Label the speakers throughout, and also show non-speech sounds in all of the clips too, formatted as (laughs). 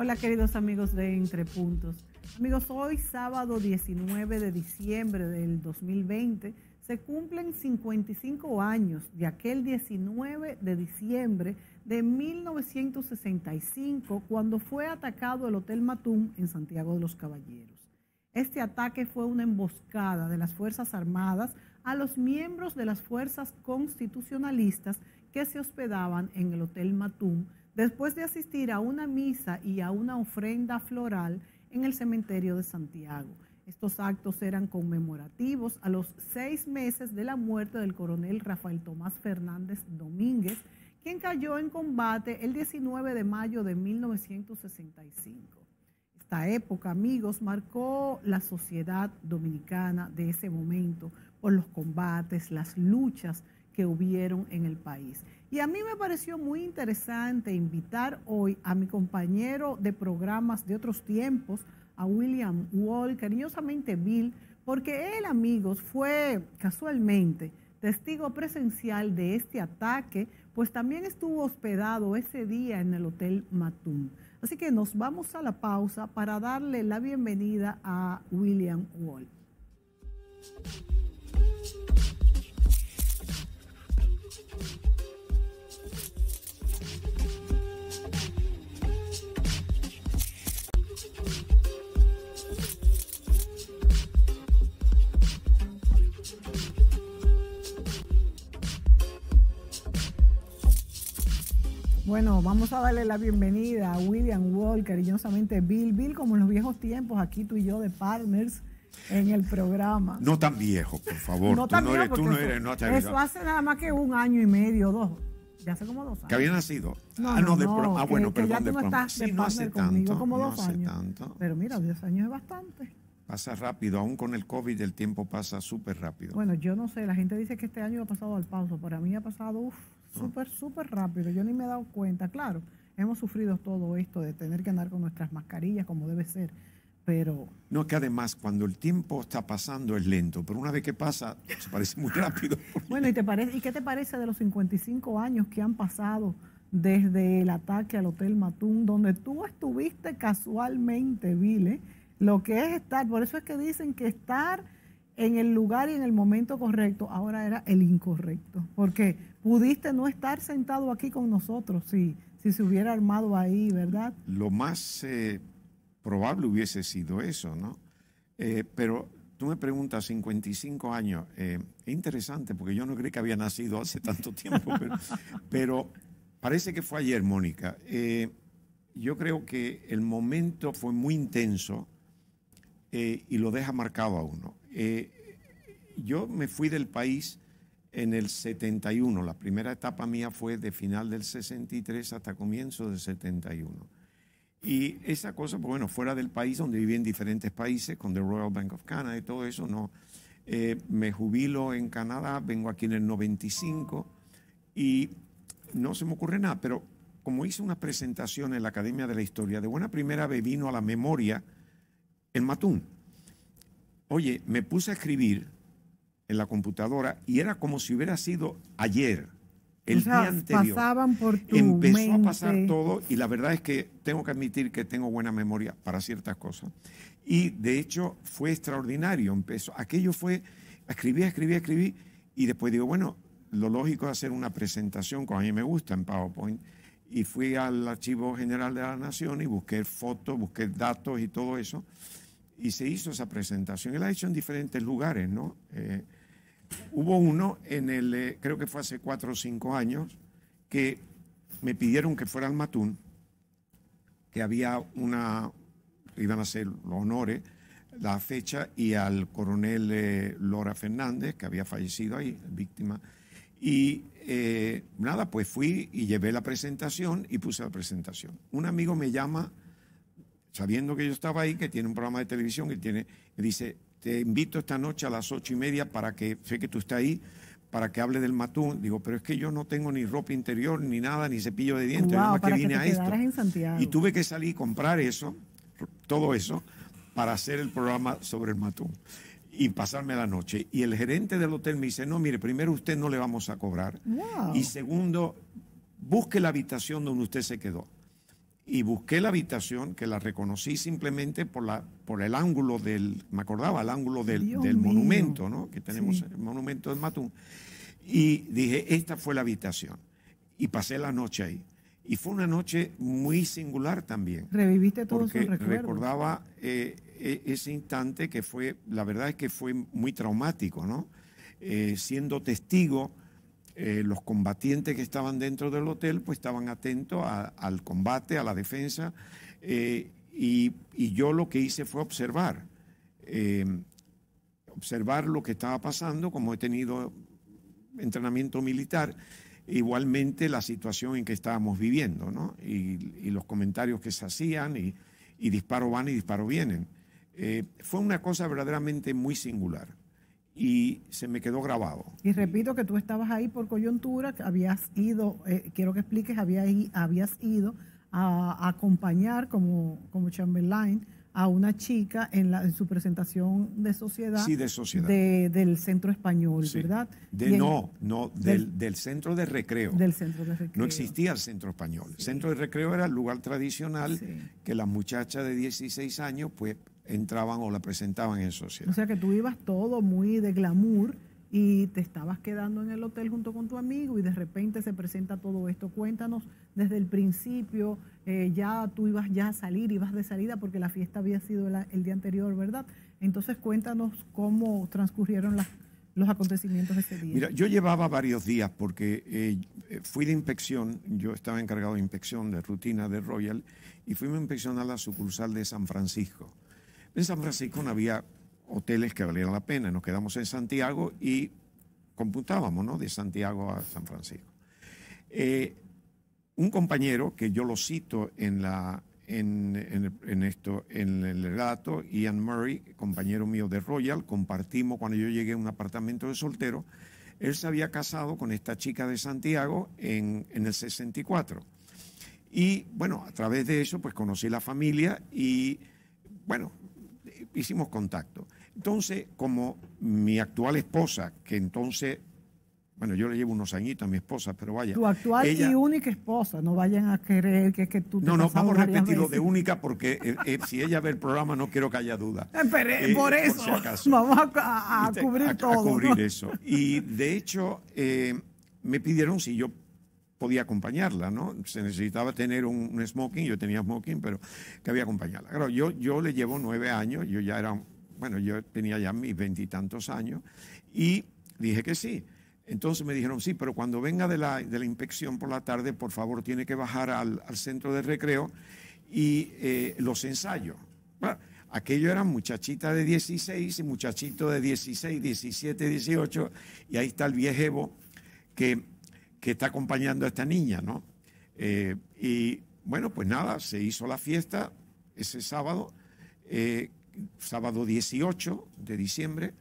Speaker 1: Hola queridos amigos de Entre Puntos. Amigos, hoy sábado 19 de diciembre del 2020 se cumplen 55 años de aquel 19 de diciembre de 1965 cuando fue atacado el Hotel Matum en Santiago de los Caballeros. Este ataque fue una emboscada de las Fuerzas Armadas a los miembros de las fuerzas constitucionalistas que se hospedaban en el Hotel Matum después de asistir a una misa y a una ofrenda floral en el cementerio de Santiago. Estos actos eran conmemorativos a los seis meses de la muerte del coronel Rafael Tomás Fernández Domínguez, quien cayó en combate el 19 de mayo de 1965. Esta época, amigos, marcó la sociedad dominicana de ese momento por los combates, las luchas que hubieron en el país. Y a mí me pareció muy interesante invitar hoy a mi compañero de programas de otros tiempos, a William Wall, cariñosamente Bill, porque él, amigos, fue casualmente testigo presencial de este ataque, pues también estuvo hospedado ese día en el Hotel Matum. Así que nos vamos a la pausa para darle la bienvenida a William Wall. Bueno, vamos a darle la bienvenida a William Wall, cariñosamente Bill. Bill, como en los viejos tiempos, aquí tú y yo de partners en el programa.
Speaker 2: No tan viejo, por favor. No tan viejo, eres, no eres, Eso
Speaker 1: hace nada más que un año y medio, dos. Ya hace como dos
Speaker 2: años. ¿Que había nacido? ah, no, de ah, bueno, perdón, ya no estás no hace conmigo, tanto, como dos años.
Speaker 1: Pero mira, diez años es bastante.
Speaker 2: Pasa rápido, aún con el COVID el tiempo pasa súper rápido. Bueno,
Speaker 1: yo no sé, la gente dice que este año ha pasado al paso, para mí ha pasado, uff súper, súper rápido. Yo ni me he dado cuenta, claro, hemos sufrido todo esto de tener que andar con nuestras mascarillas como debe ser, pero...
Speaker 2: No, que además cuando el tiempo está pasando es lento, pero una vez que pasa se parece muy (laughs) rápido.
Speaker 1: bueno, ¿y, te parece, ¿y qué te parece de los 55 años que han pasado desde el ataque al Hotel Matún, donde tú estuviste casualmente, Vile? Lo que es estar, por eso es que dicen que estar en el lugar y en el momento correcto, ahora era el incorrecto, porque pudiste no estar sentado aquí con nosotros si, si se hubiera armado ahí,
Speaker 2: ¿verdad? Lo más eh, probable hubiese sido eso, ¿no? Eh, pero tú me preguntas, 55 años, es eh, interesante, porque yo no creí que había nacido hace tanto tiempo, pero (laughs) parece que fue ayer, Mónica. yo creo que el momento fue muy intenso y lo deja marcado a uno. yo me fui del país en el 71. La primera etapa mía fue de final del 63 hasta comienzo del 71. Y esa cosa, pues bueno, fuera del país, donde viví en diferentes países, con The Royal Bank of Canada y todo eso, no. Eh, me jubilo en Canadá, vengo aquí en el 95 y no se me ocurre nada, pero como hice una presentación en la Academia de la Historia, de buena primera me vino a la memoria el matún. Oye, me puse a escribir en la computadora y era como si hubiera sido ayer, el o sea, día anterior.
Speaker 1: Pasaban por Empezó a pasar
Speaker 2: todo y la verdad es que tengo que admitir que tengo buena memoria para ciertas cosas. Y de hecho fue extraordinario, empezó. Aquello fue, escribí, escribí, escribí y después digo, bueno, lo lógico es hacer una presentación, como a mí me gusta en PowerPoint. Y fui al Archivo General de la Nación y busqué fotos, busqué datos y todo eso. Y se hizo esa presentación. Y la ha hecho en diferentes lugares, ¿no? Eh, Hubo uno en el, eh, creo que fue hace cuatro o cinco años, que me pidieron que fuera al Matún, que había una, iban a ser los honores, la fecha, y al coronel eh, Lora Fernández, que había fallecido ahí, víctima. Y eh, nada, pues fui y llevé la presentación y puse la presentación. Un amigo me llama, sabiendo que yo estaba ahí, que tiene un programa de televisión, y tiene, y dice, te invito esta noche a las ocho y media para que, sé que tú estás ahí, para que hable del matún. Digo, pero es que yo no tengo ni ropa interior, ni nada, ni cepillo de dientes. que a
Speaker 1: esto. Y
Speaker 2: tuve que salir y comprar eso, todo eso, para hacer el programa sobre el matún y pasarme la noche. Y el gerente del hotel me dice, no, mire, primero usted no le vamos a cobrar. Y segundo, busque la habitación donde usted se quedó y busqué la habitación que la reconocí simplemente por, la, por el ángulo del, me acordaba, el ángulo del, del monumento, ¿no? Que tenemos el monumento del Matún. Y dije, esta fue la habitación. Y pasé la noche ahí. Y fue una noche muy singular también.
Speaker 1: Reviviste todo porque Recordaba
Speaker 2: eh, eh, ese instante que fue, la verdad es que fue muy traumático, ¿no? Eh, siendo testigo eh, los combatientes que estaban dentro del hotel pues estaban atentos al combate, a la defensa, eh, y, yo lo que hice fue observar, em, observar lo que estaba pasando, como he tenido entrenamiento militar, igualmente la situación en que estábamos viviendo, y, los comentarios que se hacían, y disparo van y disparo vienen. Eh, fue una cosa verdaderamente muy singular y se me quedó grabado.
Speaker 1: Y repito que tú estabas ahí por coyuntura, que habías ido, eh, quiero que expliques, habías, habías ido a, acompañar como, como Chamberlain a una chica en, su presentación de sociedad. Sí, de sociedad. del centro español, ¿verdad? De, no,
Speaker 2: no, del, centro de recreo. Del
Speaker 1: centro de recreo. No
Speaker 2: existía el centro español. El centro de recreo era el lugar tradicional que la muchacha de 16 años, pues entraban o la presentaban en sociedad.
Speaker 1: O sea que tú ibas todo muy de glamour y te estabas quedando en el hotel junto con tu amigo y de repente se presenta todo esto. Cuéntanos desde el principio, eh, ya tú ibas ya a salir, ibas de salida porque la fiesta había sido el día anterior, ¿verdad? Entonces cuéntanos cómo transcurrieron las, los acontecimientos de ese día. Mira,
Speaker 2: yo llevaba varios días porque eh, eh, fui de inspección, yo estaba encargado de inspección de rutina de Royal y fuimos a inspeccionar la sucursal de San Francisco. En San Francisco no había hoteles que valían la pena. Nos quedamos en Santiago y computábamos, ¿no? De Santiago a San Francisco. Eh, un compañero que yo lo cito en esto, en el relato, Ian Murray, compañero mío de Royal, compartimos cuando yo llegué a un apartamento de soltero. Él se había casado con esta chica de Santiago en, en el 64. Y bueno, a través de eso, pues conocí la familia y bueno, hicimos contacto. Entonces, como mi actual esposa, que entonces, bueno, yo le llevo unos añitos a mi esposa, pero vaya. Tu actual y
Speaker 1: única esposa, no vayan a querer que que tú... no, no, vamos a repetirlo de
Speaker 2: única porque eh, eh, si ella ve el programa no quiero que haya duda.
Speaker 1: Eh, por eso, vamos a, cubrir todo.
Speaker 2: eso. Y de hecho, me pidieron si yo podía acompañarla, ¿no? Se necesitaba tener un, smoking, yo tenía smoking, pero que había acompañarla. Claro, yo, yo le llevo nueve años, yo ya era, bueno, yo tenía ya mis veintitantos años y dije que sí. Entonces me dijeron, sí, pero cuando venga de la, inspección por la tarde, por favor, tiene que bajar al, centro de recreo y eh, los ensayos. aquello era muchachita de 16 y muchachitos de 16, 17, 18, y ahí está el viejevo que que está acompañando a esta niña, ¿no? Eh, y bueno, pues nada, se hizo la fiesta ese sábado, eh, sábado 18 de diciembre,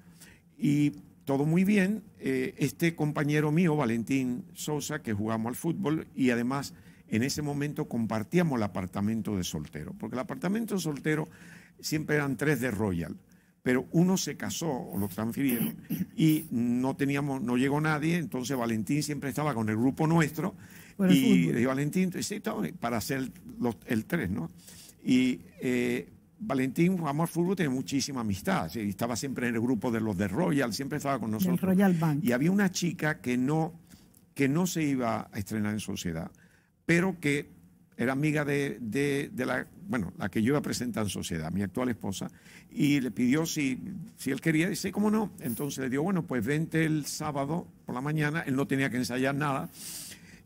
Speaker 2: y todo muy bien. Eh, este compañero mío, Valentín Sosa, que jugamos al fútbol y además en ese momento compartíamos el apartamento de soltero, porque el apartamento de soltero siempre eran tres de Royal pero uno se casó o lo transfirieron y no teníamos, no llegó nadie, entonces Valentín siempre estaba con el grupo nuestro y le Valentín, para hacer el tres, ¿no? Y eh, Valentín jugamos al fútbol, tenía muchísima amistad, estaba siempre en el grupo de los de Royal, siempre estaba con nosotros. Y había una chica que no, que no se iba a estrenar en sociedad, pero que era amiga de, de, la, bueno, la que yo iba a presentar en sociedad, mi actual esposa, y le pidió si, si él quería, dice, ¿cómo no? Entonces le dio, bueno, pues vente el sábado por la mañana, él no tenía que ensayar nada,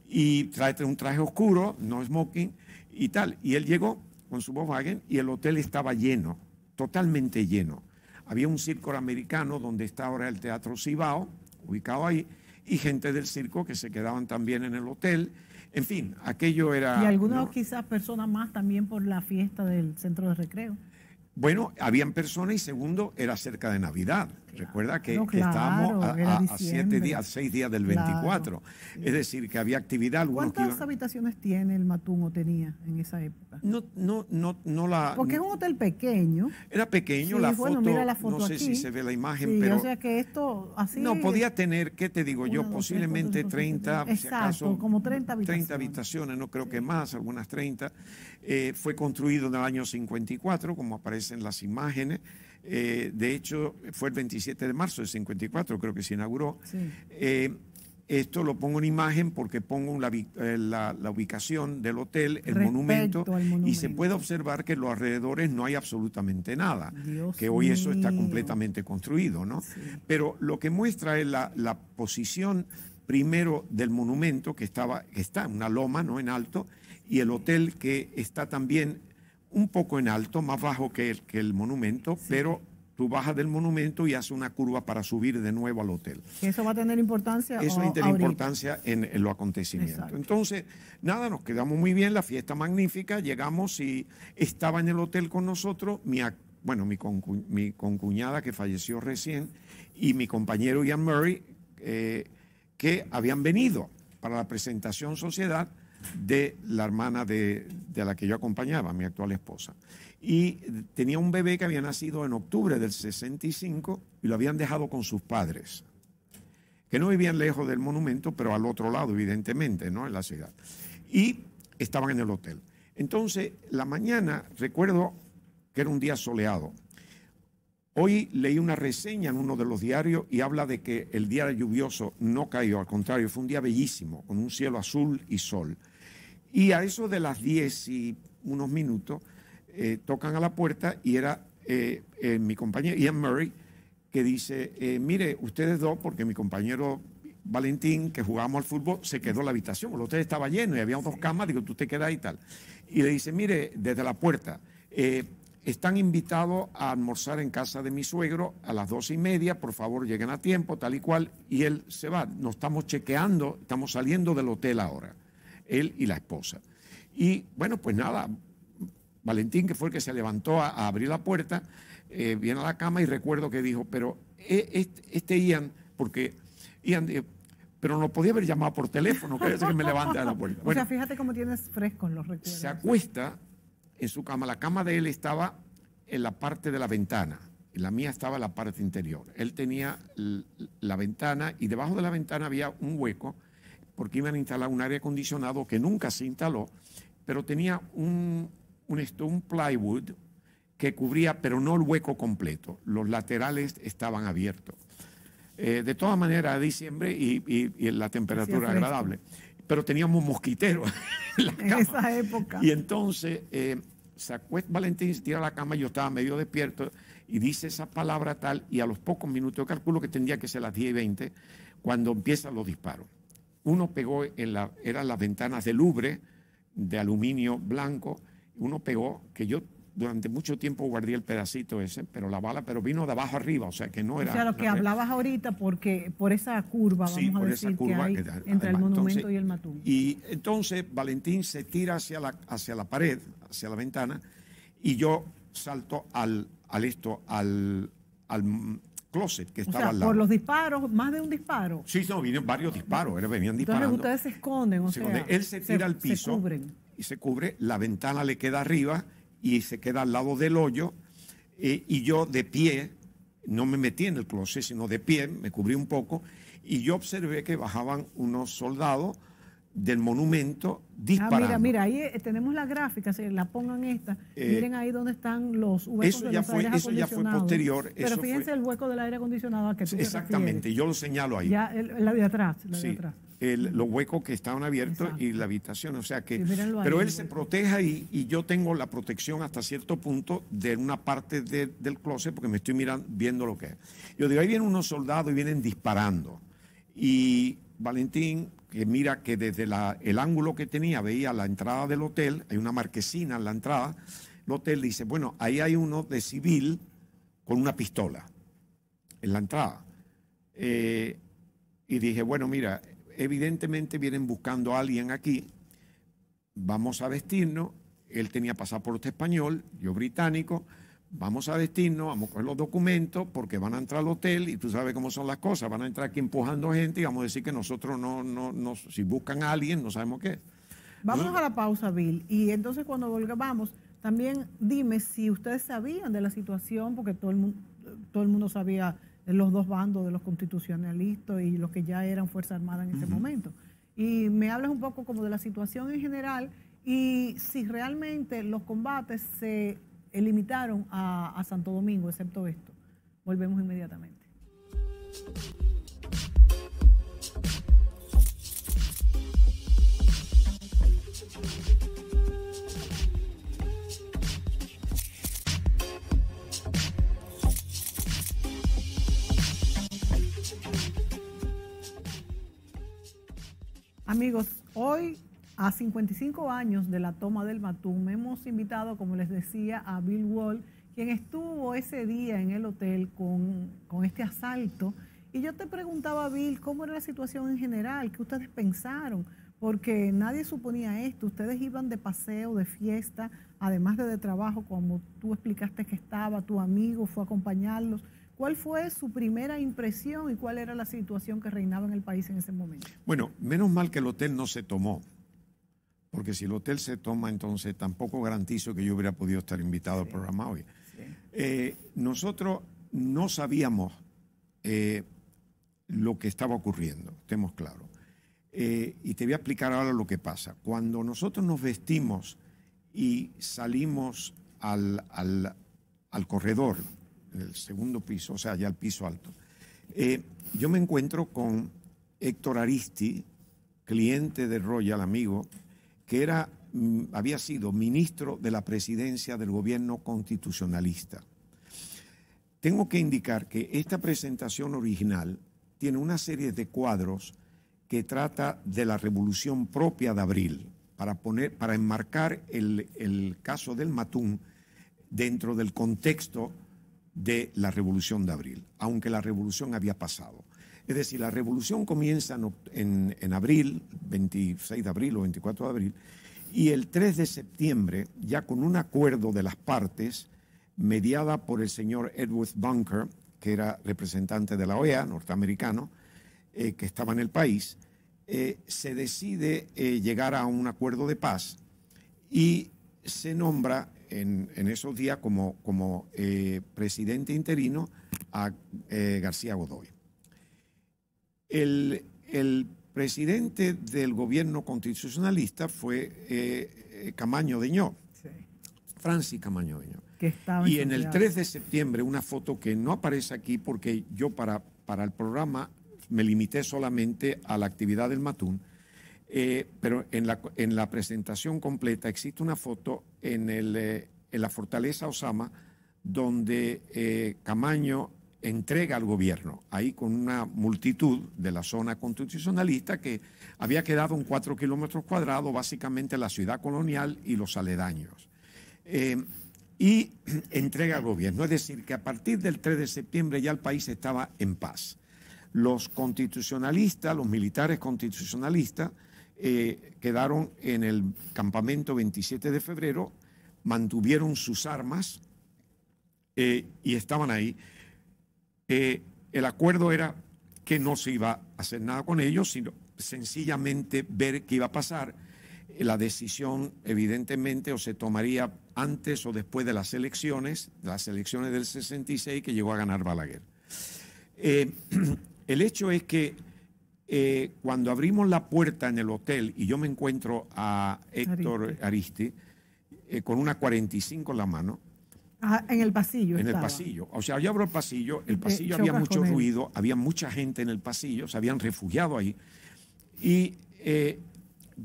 Speaker 2: y tráete un traje oscuro, no smoking, y tal. Y él llegó con su Volkswagen y el hotel estaba lleno, totalmente lleno. Había un circo americano donde está ahora el Teatro Cibao, ubicado ahí, y gente del circo que se quedaban también en el hotel en fin, aquello era... Y algunas
Speaker 1: quizás personas más también por la fiesta del centro de recreo.
Speaker 2: Bueno, habían personas y segundo, era cerca de Navidad. Recuerda que, estábamos a, días, seis días del 24. Es decir, que había actividad. ¿Cuántas
Speaker 1: habitaciones tiene el Matún o tenía en esa época?
Speaker 2: No, no, no, no la. Porque
Speaker 1: es un hotel pequeño.
Speaker 2: Era pequeño, la, foto, No sé si se ve la imagen, pero. O sea
Speaker 1: que esto así. No, podía
Speaker 2: tener, ¿qué te digo yo? posiblemente 30, si acaso, como
Speaker 1: 30 habitaciones.
Speaker 2: 30 habitaciones, no creo que más, algunas 30. Eh, fue construido en el año 54, como aparecen las imágenes. Eh, de hecho, fue el 27 de marzo de 54, creo que se inauguró. Eh, esto lo pongo en imagen porque pongo la, eh, ubicación del hotel, el monumento, y se puede observar que en los alrededores no hay absolutamente nada, que hoy eso está completamente construido, ¿no? Pero lo que muestra es la, la posición primero del monumento que estaba, que está en una loma, ¿no? En alto, y el hotel que está también un poco en alto, más bajo que el, monumento, pero tú bajas del monumento y haces una curva para subir de nuevo al hotel.
Speaker 1: ¿Eso va a tener importancia? Eso va
Speaker 2: importancia en, los acontecimientos. Entonces, nada, nos quedamos muy bien, la fiesta magnífica, llegamos y estaba en el hotel con nosotros mi, bueno, mi, mi concuñada que falleció recién y mi compañero Ian Murray, eh, que habían venido para la presentación Sociedad de la hermana de, la que yo acompañaba, mi actual esposa. Y tenía un bebé que había nacido en octubre del 65 y lo habían dejado con sus padres, que no vivían lejos del monumento, pero al otro lado, evidentemente, ¿no? En la ciudad. Y estaban en el hotel. Entonces, la mañana, recuerdo que era un día soleado. Hoy leí una reseña en uno de los diarios y habla de que el día lluvioso no cayó, al contrario, fue un día bellísimo, con un cielo azul y sol. Y a eso de las 10 y unos minutos, eh, tocan a la puerta y era eh, eh, mi compañero Ian Murray que dice, mire, ustedes dos, porque mi compañero Valentín, que jugábamos al fútbol, se quedó en la habitación, el hotel estaba lleno y había dos camas, digo, tú te quedas y tal. Y le dice, mire, desde la puerta, están invitados a almorzar en casa de mi suegro a las dos y media, por favor lleguen a tiempo, tal y cual, y él se va, nos estamos chequeando, estamos saliendo del hotel ahora él y la esposa. Y bueno, pues nada, Valentín, que fue el que se levantó a, abrir la puerta, eh, viene a la cama y recuerdo que dijo, pero eh, este, este, Ian, porque Ian, eh, pero no podía haber llamado por teléfono, que que me levante a la puerta. (laughs) o sea,
Speaker 1: fíjate cómo tienes en los recuerdos. Se
Speaker 2: acuesta en su cama, la cama de él estaba en la parte de la ventana, la mía estaba en la parte interior. Él tenía la ventana y debajo de la ventana había un hueco porque iban a instalar un aire acondicionado que nunca se instaló, pero tenía un, un, plywood que cubría, pero no el hueco completo, los laterales estaban abiertos. Eh, de todas maneras, diciembre y, la temperatura agradable. Pero teníamos mosquitero (laughs) en la cama. En esa época. Y entonces eh, sacó Valentín, se tira a la cama, yo estaba medio despierto y dice esa palabra tal, y a los pocos minutos, yo calculo que tendría que ser las 10 y 20, cuando empiezan los disparos. Uno pegó, en la, eran las ventanas de lubre, de aluminio blanco, uno pegó, que yo durante mucho tiempo guardé el pedacito ese, pero la bala, pero vino de abajo arriba, o sea que no era. O sea, lo que hablabas
Speaker 1: ahorita, porque por esa curva, vamos a decir, curva que hay entre el monumento y el matumbo.
Speaker 2: Y entonces Valentín se tira hacia la, hacia la pared, hacia la ventana, y yo salto al, al esto, al, al, closet que estaba al lado. Por los
Speaker 1: disparos, más de un disparo.
Speaker 2: Sí, no, vinieron varios disparos, venían Entonces ustedes
Speaker 1: se esconden, o sea, él se tira al piso
Speaker 2: y se cubre, la ventana le queda arriba y se queda al lado del hoyo eh, y yo de pie, no me metí en el closet, sino de pie, me cubrí un poco y yo observé que bajaban unos soldados del monumento disparando. Ah, mira, mira,
Speaker 1: ahí eh, tenemos la gráfica, si la pongan esta, eh, miren ahí donde están los huecos eso fue, Eso ya fue posterior. Pero fíjense el hueco del aire acondicionado que tú Exactamente,
Speaker 2: yo lo señalo ahí. Ya,
Speaker 1: la de atrás, la de atrás.
Speaker 2: los huecos que estaban abiertos y la habitación, o sea que... pero él se protege y yo tengo la protección hasta cierto punto de una parte del closet porque me estoy mirando, viendo lo que es. Yo digo, ahí vienen unos soldados y vienen disparando. Y Valentín que mira que desde el ángulo que tenía veía la entrada del hotel, hay una marquesina en la entrada, el hotel dice, bueno, ahí hay uno de civil con una pistola en la entrada. Eh, y dije, bueno, mira, evidentemente vienen buscando a alguien aquí, vamos a vestirnos, él tenía pasaporte español, yo británico, vamos a destino, vamos a coger los documentos, porque van a entrar al hotel y tú sabes cómo son las cosas, van a entrar aquí empujando gente y vamos a decir que nosotros no, no, no si buscan a alguien, no sabemos qué.
Speaker 1: Vamos a la pausa, Bill, y entonces cuando volvamos, también dime si ustedes sabían de la situación, porque todo el mundo, todo el mundo sabía de los dos bandos, de los constitucionalistas y los que ya eran Fuerza Armada en ese momento. Y me hablas un poco como de la situación en general y si realmente los combates se limitaron a, a Santo Domingo, excepto esto. Volvemos inmediatamente. Amigos, hoy a 55 años de la toma del Matum, hemos invitado, como les decía, a Bill Wall, quien estuvo ese día en el hotel con, con este asalto. Y yo te preguntaba, Bill, cómo era la situación en general, qué ustedes pensaron, porque nadie suponía esto. Ustedes iban de paseo, de fiesta, además de, de trabajo, como tú explicaste que estaba, tu amigo fue a acompañarlos. ¿Cuál fue su primera impresión y cuál era la situación que reinaba en el país en ese momento?
Speaker 2: Bueno, menos mal que el hotel no se tomó porque si el hotel se toma, entonces tampoco garantizo que yo hubiera podido estar invitado al programa hoy. Eh, nosotros no sabíamos eh, lo que estaba ocurriendo, estemos claros. Eh, y te voy a explicar ahora lo que pasa. Cuando nosotros nos vestimos y salimos al, corredor, en el segundo piso, o sea, ya al piso alto, yo me encuentro con Héctor Aristi, cliente de Royal, amigo, que era, mm, había sido ministro de la presidencia del gobierno constitucionalista. Tengo que indicar que esta presentación original tiene una serie de cuadros que trata de la revolución propia de abril, para, poner, para enmarcar el, el caso del Matún dentro del contexto de la revolución de abril, aunque la revolución había pasado. Es decir, la revolución comienza en, abril, 26 de abril o 24 de abril, y el 3 de septiembre, ya con un acuerdo de las partes, mediada por el señor Edward Bunker, que era representante de la OEA, norteamericano, eh, que estaba en el país, eh, se decide eh, llegar a un acuerdo de paz y se nombra en, en esos días como, como presidente interino a García Godoy. El, presidente del gobierno constitucionalista fue eh, eh Camaño Deñó, sí. Francis Camaño Ño.
Speaker 1: y en el 3
Speaker 2: de septiembre, una foto que no aparece aquí porque yo para, para el programa me limité solamente a la actividad del Matún, eh, pero en la, presentación completa existe una foto en, eh, en la fortaleza Osama donde Camaño entrega al gobierno, ahí con una multitud de la zona constitucionalista que había quedado en cuatro kilómetros cuadrados, básicamente la ciudad colonial y los aledaños. Eh, y (clears throat) entrega al gobierno, es decir, que a partir del 3 de septiembre ya el país estaba en paz. Los constitucionalistas, los militares constitucionalistas, eh, quedaron en el campamento 27 de febrero, mantuvieron sus armas eh, y estaban ahí. Eh, el acuerdo era que no se iba a hacer nada con ellos, sino sencillamente ver qué iba a pasar. La decisión, evidentemente, o se tomaría antes o después de las elecciones, las elecciones del 66 que llegó a ganar Balaguer. Eh, (clears throat) el hecho es que eh, cuando abrimos la puerta en el hotel y yo me encuentro a Héctor Ariste, con una 45 en la mano,
Speaker 1: Ah, en el pasillo. En el pasillo.
Speaker 2: O sea, yo abro el pasillo, el eh, pasillo había mucho ruido, había mucha gente en el pasillo, se habían refugiado ahí. Y eh,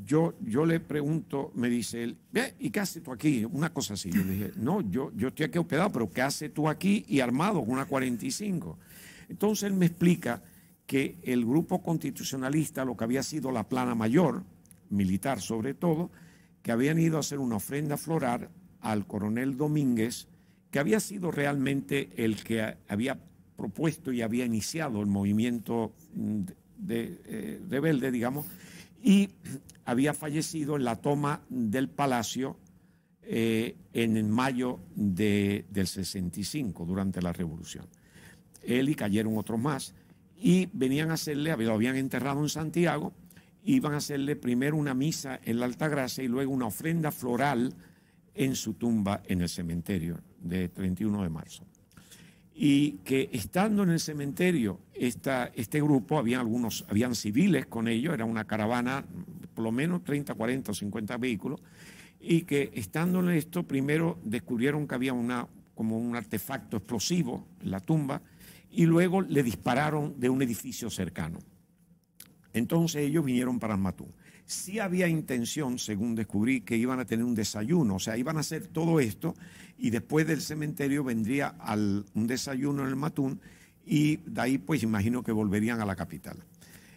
Speaker 2: yo, yo le pregunto, me dice él, ¿y qué haces tú aquí? Una cosa así. Yo le dije, no, yo, yo estoy aquí hospedado, pero ¿qué haces tú aquí y armado con una 45? Entonces él me explica que el grupo constitucionalista, lo que había sido la plana mayor, militar sobre todo, que habían ido a hacer una ofrenda floral al coronel Domínguez, que había sido realmente el que había propuesto y había iniciado el movimiento mm, de, eh, rebelde, digamos, y había fallecido en la toma del palacio eh, en mayo de, del 65, durante la revolución. Él y cayeron otros más, y venían a hacerle, lo habían enterrado en Santiago, iban a hacerle primero una misa en la Alta Gracia y luego una ofrenda floral en su tumba en el cementerio de 31 de marzo. Y que estando en el cementerio, este grupo, había algunos, habían civiles con ellos, era una caravana, por lo menos 30, 40 o 50 vehículos, y que estando en esto, primero descubrieron que había una, como un artefacto explosivo en la tumba, y luego le dispararon de un edificio cercano. Entonces ellos vinieron para Matú sí había intención, según descubrí, que iban a tener un desayuno, o sea, iban a hacer todo esto y después del cementerio vendría un desayuno en el Matún y de ahí pues imagino que volverían a la capital.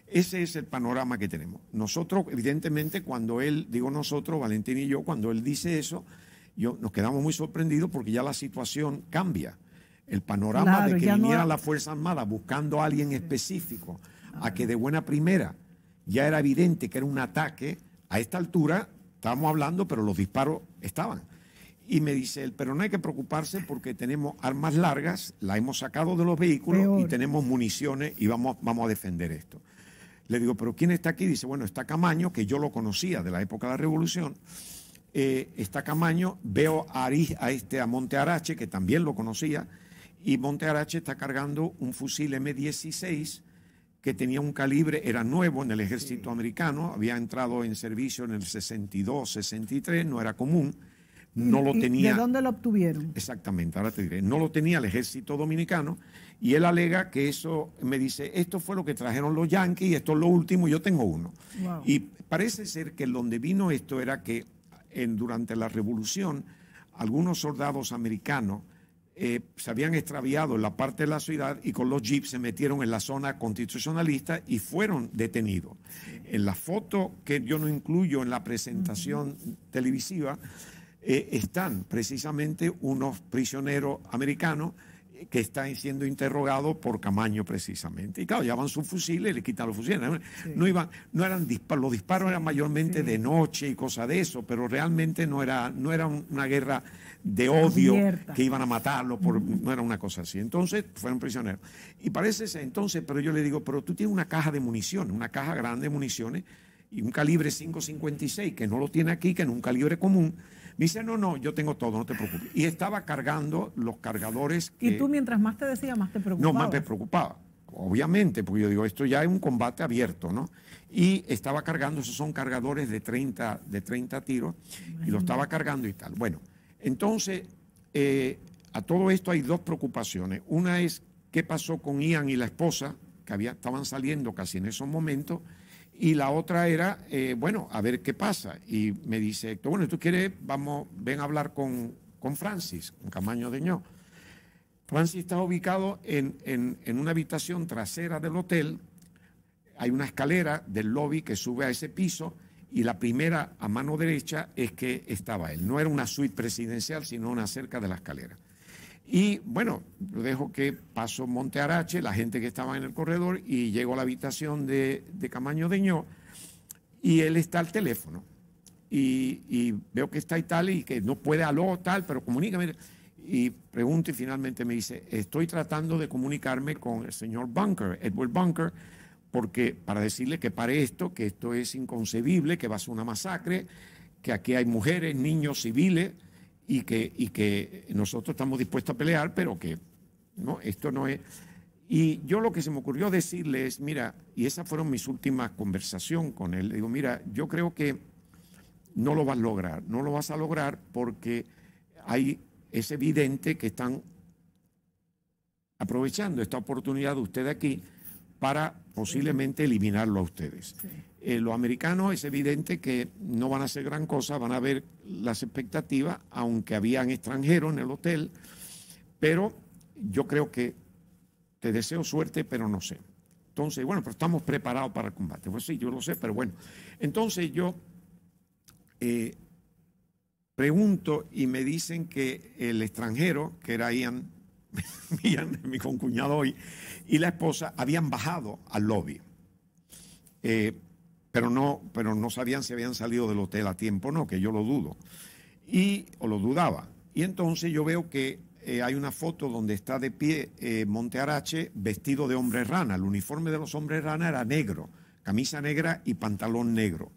Speaker 2: Ese es el panorama que tenemos. Nosotros, evidentemente, cuando él, digo nosotros, Valentín y yo, cuando él dice eso, yo, nos quedamos muy sorprendidos porque ya la situación cambia. El panorama de que viniera la Fuerza Armada buscando a alguien específico, a que de buena primera ya era evidente que era un ataque. A esta altura estábamos hablando, pero los disparos estaban. Y me dice él, pero no hay que preocuparse porque tenemos armas largas, la hemos sacado de los vehículos y tenemos municiones y vamos, vamos a defender esto. Le digo, pero ¿quién está aquí? Dice, bueno, está Camaño, que yo lo conocía de la época de la Revolución. Eh, está Camaño, veo a, Ariz, a, este, a Monte Arache, que también lo conocía, y Monte Arache está cargando un fusil M16 que tenía un calibre, era nuevo en el ejército americano, había entrado en servicio en el 62, 63, no era común, no lo tenía. ¿De dónde
Speaker 1: lo obtuvieron?
Speaker 2: Exactamente, ahora te diré, no lo tenía el ejército dominicano y él alega que eso, me dice, esto fue lo que trajeron los yanquis, esto es lo último, yo tengo uno. Y parece ser que donde vino esto era que durante la revolución algunos soldados americanos eh, se habían extraviado en la parte de la ciudad y con los jeeps se metieron en la zona constitucionalista y fueron detenidos. En la foto que yo no incluyo en la presentación televisiva eh, están precisamente unos prisioneros americanos eh, que están siendo interrogados por Camaño precisamente. Y claro, llevaban sus fusiles, le quitan los fusiles. No iban, no eran disparos, los disparos eran mayormente de noche y cosas de eso, pero realmente no era, no era una guerra de odio, que iban a matarlo, por, no era una cosa así. Entonces fueron prisioneros. Y parece ese entonces, pero yo le digo, pero tú tienes una caja de municiones, una caja grande de municiones y un calibre 5.56, que no lo tiene aquí, que es un calibre común. Me dice, no, no, yo tengo todo, no te preocupes. Y estaba cargando los cargadores. Y tú
Speaker 1: mientras más te decía, más te preocupaba. No, más me
Speaker 2: preocupaba, obviamente, porque yo digo, esto ya es un combate abierto, ¿no? Y estaba cargando, esos son cargadores de 30, de 30 tiros, y lo estaba cargando y tal. Bueno, entonces, eh, a todo esto hay dos preocupaciones. Una es qué pasó con Ian y la esposa, que estaban saliendo casi en esos momentos, y la otra era, eh, bueno, a ver qué pasa. Y me dice Héctor, bueno, tú quieres, vamos, ven a hablar con, Francis, con Camaño de Ño. Francis está ubicado en una habitación trasera del hotel. Hay una escalera del lobby que sube a ese piso y la primera a mano derecha es que estaba él. No era una suite presidencial, sino una cerca de la escalera. Y bueno, lo dejo que paso Monte Arache, la gente que estaba en el corredor, y llego a la habitación de, de Camaño Deño, y él está al teléfono. Y, y, veo que está y tal, y que no puede aló, tal, pero comunícame. Y pregunto y finalmente me dice, estoy tratando de comunicarme con el señor Bunker, Edward Bunker, porque para decirle que pare esto, que esto es inconcebible, que va a ser una masacre, que aquí hay mujeres, niños, civiles, y que, y que nosotros estamos dispuestos a pelear, pero que no, esto no es... Y yo lo que se me ocurrió decirle es, mira, y esas fueron mis últimas conversaciones con él, le digo, mira, yo creo que no lo vas a lograr, no lo vas a lograr porque hay, es evidente que están aprovechando esta oportunidad de usted aquí para posiblemente eliminarlo a ustedes. Eh, los americanos es evidente que no van a hacer gran cosa, van a ver las expectativas, aunque habían extranjeros en el hotel, pero yo creo que te deseo suerte, pero no sé. Entonces, bueno, pero estamos preparados para el combate. Pues sí, yo lo sé, pero bueno. Entonces yo eh, pregunto y me dicen que el extranjero, que era Ian (laughs) mi, concuñado hoy, y la esposa habían bajado al lobby. Eh, pero no, pero no sabían si habían salido del hotel a tiempo no, que yo lo dudo. Y, o lo dudaba. Y entonces yo veo que eh, hay una foto donde está de pie eh, Arache vestido de hombre rana. El uniforme de los hombres rana era negro, camisa negra y pantalón negro.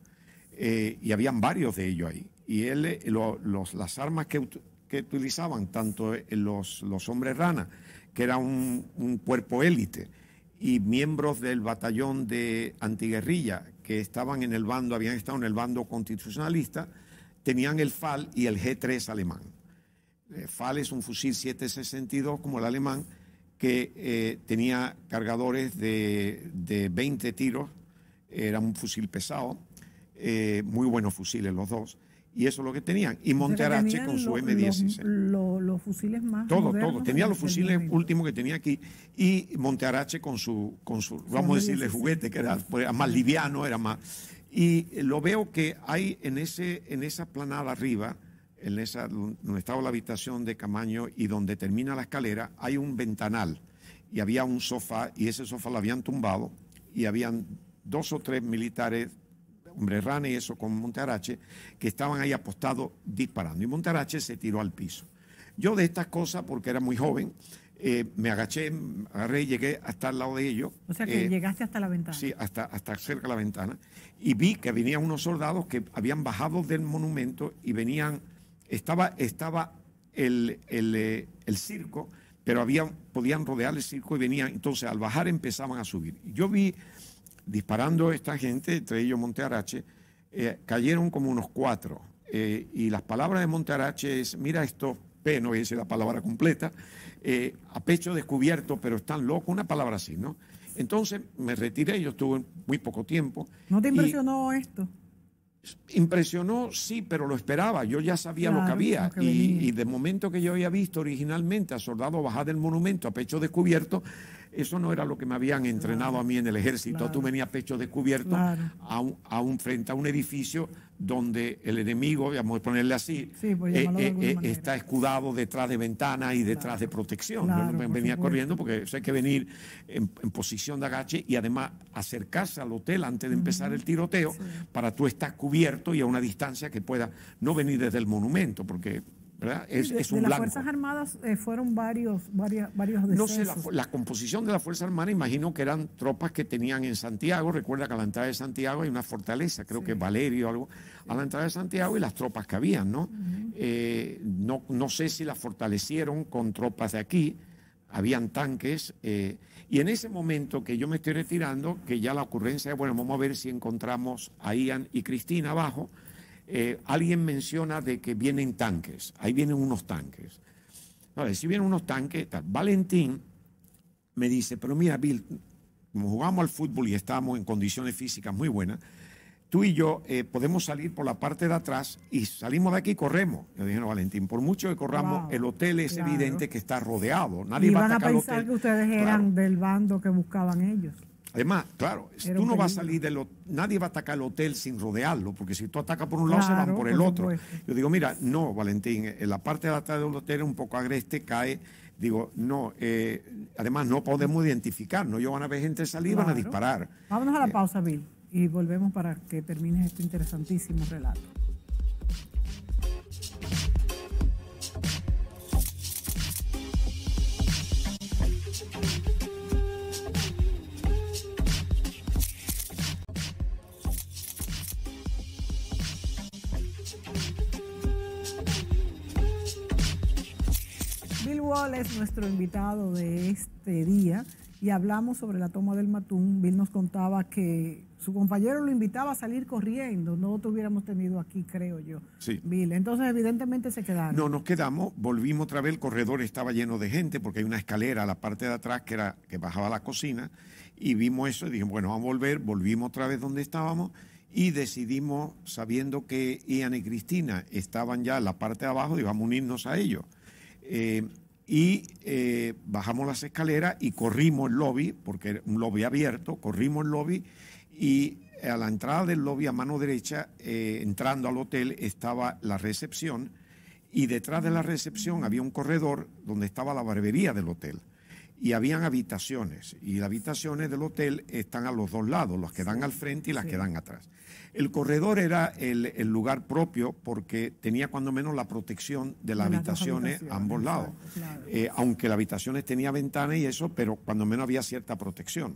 Speaker 2: Eh, y habían varios de ellos ahí. Y él, las armas que que utilizaban tanto eh, los, los hombres rana, que era un, cuerpo élite, y miembros del batallón de antiguerrilla, que estaban en el bando, habían estado en el bando constitucionalista, tenían el FAL y el G3 alemán. El eh, FAL es un fusil 762 como el alemán, que eh, tenía cargadores de, 20 tiros, era un fusil pesado, muy buenos fusiles los dos, y eso es lo que tenían. Y Montearache con su M16.
Speaker 1: los fusiles más. Todo, todo. Tenía los fusiles
Speaker 2: últimos que tenía aquí. Y Montearache con su, con su vamos a decirle, juguete, que pues, era, más liviano, era más. Y lo veo que hay en, ese, en esa planada arriba, en esa, donde estaba la habitación de Camaño y donde termina la escalera, hay un ventanal. Y había un sofá, y ese sofá lo habían tumbado, y habían dos o tres militares hombre rana y eso con Montarache, que estaban ahí apostados disparando. Y Montarache se tiró al piso. Yo de estas cosas, porque era muy joven, eh, me agaché, agarré y llegué hasta el lado de ellos. O sea que eh, llegaste hasta la ventana. Sí, hasta, hasta cerca de la ventana. Y vi que venían unos soldados que habían bajado del monumento y venían, estaba, estaba el, eh, circo, pero habían, podían rodear el circo y venían. Entonces al bajar empezaban a subir. Yo vi disparando esta gente, entre ellos Montearache, eh, cayeron como unos cuatro. Eh, y las palabras de Montearache es, mira esto, P, no es la palabra completa, eh, a pecho descubierto, pero están locos, una palabra así, ¿no? Entonces me retiré, yo estuve muy poco tiempo.
Speaker 1: ¿No te impresionó esto?
Speaker 2: Impresionó, sí, pero lo esperaba, yo ya sabía lo que había. y, de momento que yo había visto originalmente a Soldado bajar del monumento a pecho descubierto, eso no era lo que me habían entrenado a mí en el ejército. Tú venías pecho descubierto a, frente a un edificio donde el enemigo, vamos a ponerle así, pues, eh, eh, eh, está escudado detrás de ventanas y detrás de protección. Yo venía corriendo porque eso hay que venir en, posición de agache y además acercarse al hotel antes de empezar el tiroteo para tú estar cubierto y a una distancia que pueda no venir desde el monumento, porque ¿verdad? Es, de, las Fuerzas
Speaker 1: Armadas eh, fueron varios, varios varios No sé, la,
Speaker 2: composición de la Fuerza Armada, imagino que eran tropas que tenían en Santiago. Recuerda que a la entrada de Santiago hay una fortaleza, creo que Valerio o algo, a la entrada de Santiago y las tropas que habían, ¿no? Eh, ¿no? No sé si las fortalecieron con tropas de aquí, habían tanques. Eh, y en ese momento que yo me estoy retirando, que ya la ocurrencia es, bueno, vamos a ver si encontramos a Ian y Cristina abajo eh, alguien menciona de que vienen tanques, ahí vienen unos tanques. si vienen unos tanques, Valentín me dice, pero mira, Bill, como jugamos al fútbol y estamos en condiciones físicas muy buenas, tú y yo eh, podemos salir por la parte de atrás y salimos de aquí y corremos. Yo dije, no, Valentín, por mucho que corramos, el hotel es evidente que está rodeado. Nadie va a, pensar que
Speaker 1: ustedes eran del bando que buscaban ellos.
Speaker 2: Además, claro, tú no vas a salir de lo, nadie va a atacar el hotel sin rodearlo, porque si tú atacas por un lado, se van por el otro. Yo digo, mira, no, Valentín, la parte de atrás del hotel es un poco agreste, cae, digo, no, eh, además no podemos no yo van a ver gente salir, y van a disparar.
Speaker 1: Vámonos a la eh, pausa, Bill, y volvemos para que termines este interesantísimo relato. es nuestro invitado de este día y hablamos sobre la toma del matum Bill nos contaba que su compañero lo invitaba a salir corriendo. No te hubiéramos tenido aquí, creo yo. Sí. Bill. Entonces, evidentemente se quedaron. No,
Speaker 2: nos quedamos. Volvimos otra vez. El corredor estaba lleno de gente porque hay una escalera a la parte de atrás que, era, que bajaba a la cocina. Y vimos eso y dijimos, bueno, vamos a volver. Volvimos otra vez donde estábamos. Y decidimos, sabiendo que Ian y Cristina estaban ya en la parte de abajo, y vamos a unirnos a ellos. Eh, y eh, bajamos las escaleras y corrimos el lobby, porque era un lobby abierto, corrimos el lobby y eh, a la entrada del lobby a mano derecha, eh, entrando al hotel, estaba la recepción y detrás de la recepción había un corredor donde estaba la barbería del hotel y habían habitaciones. Y las habitaciones del hotel están a los dos lados, las que dan al frente y las que dan atrás. El corredor era el, lugar propio porque tenía cuando menos la protección de las, habitaciones, a ambos lados. Eh, aunque las habitaciones tenían ventanas y eso, pero cuando menos había cierta protección.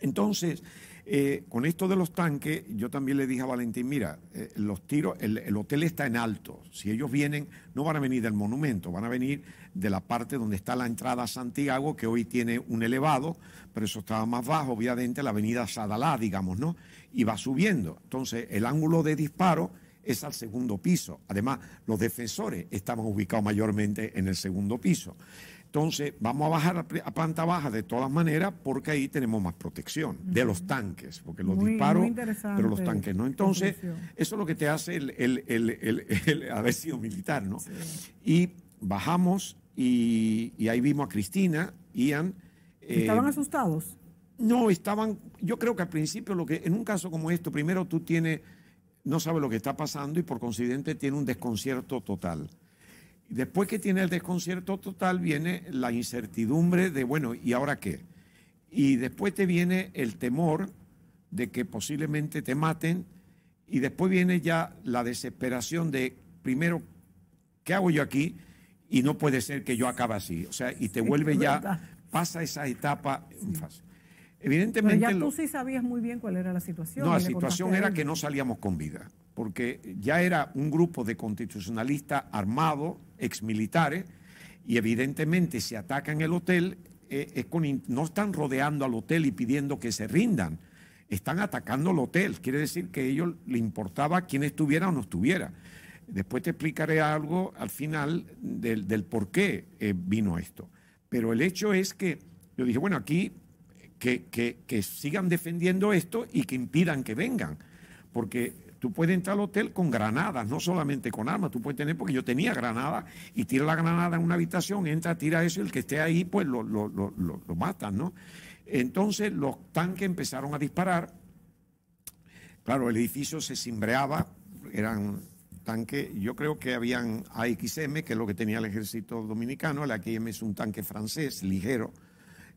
Speaker 2: Entonces, eh, con esto de los tanques, yo también le dije a Valentín, mira, eh, los tiros, el, hotel está en alto. Si ellos vienen, no van a venir del monumento, van a venir de la parte donde está la entrada a Santiago, que hoy tiene un elevado, pero eso estaba más bajo, obviamente, la avenida Sadalá, digamos, ¿no? Y va subiendo. Entonces, el ángulo de disparo es al segundo piso. Además, los defensores estaban ubicados mayormente en el segundo piso. Entonces, vamos a bajar a planta baja de todas maneras porque ahí tenemos más protección de los tanques, porque los disparos, pero los tanques no. Entonces, eso es lo que te hace el, haber sido militar, ¿no? Y bajamos y, ahí vimos a Cristina, Ian. Eh, ¿Estaban asustados? No, estaban, yo creo que al principio lo que, en un caso como esto, primero tú tienes, no sabes lo que está pasando y por consiguiente tiene un desconcierto total. Después que tiene el desconcierto total, viene la incertidumbre de, bueno, ¿y ahora qué? Y después te viene el temor de que posiblemente te maten. Y después viene ya la desesperación de, primero, ¿qué hago yo aquí? Y no puede ser que yo acabe así. O sea, y te vuelve ya, pasa esa etapa Evidentemente. Pero ya tú sí
Speaker 1: sabías muy bien cuál era la situación. No, la situación era que no
Speaker 2: salíamos con vida porque ya era un grupo de constitucionalistas armados, exmilitares, y evidentemente si atacan el hotel, eh, no están rodeando al hotel y pidiendo que se rindan, están atacando el hotel, quiere decir que a ellos le importaba quién estuviera o no estuviera. Después te explicaré algo al final del, por qué eh, vino esto. Pero el hecho es que yo dije, bueno, aquí eh, que, que sigan defendiendo esto y que impidan que vengan, porque Tú puedes entrar al hotel con granadas, no solamente con armas, tú puedes tener, porque yo tenía granadas, y tira la granada en una habitación, entra, tira eso, y el que esté ahí, pues lo, lo, matan, ¿no? Entonces los tanques empezaron a disparar. Claro, el edificio se cimbreaba, eran tanques, yo creo que habían AXM, que es lo que tenía el ejército dominicano, el AXM es un tanque francés, ligero,